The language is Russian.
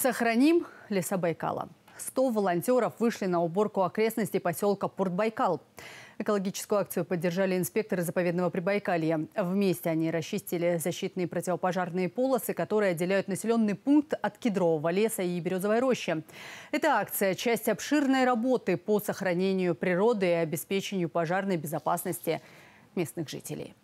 Сохраним леса Байкала. 100 волонтеров вышли на уборку окрестностей поселка Порт-Байкал. Экологическую акцию поддержали инспекторы заповедного Прибайкалья. Вместе они расчистили защитные противопожарные полосы, которые отделяют населенный пункт от кедрового леса и березовой рощи. Эта акция – часть обширной работы по сохранению природы и обеспечению пожарной безопасности местных жителей.